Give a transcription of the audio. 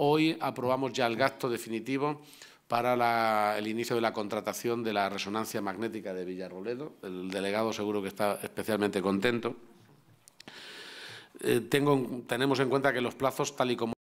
Hoy aprobamos ya el gasto definitivo para el inicio de la contratación de la resonancia magnética de Villarroledo. El delegado seguro que está especialmente contento. Eh, tenemos en cuenta que los plazos, tal y como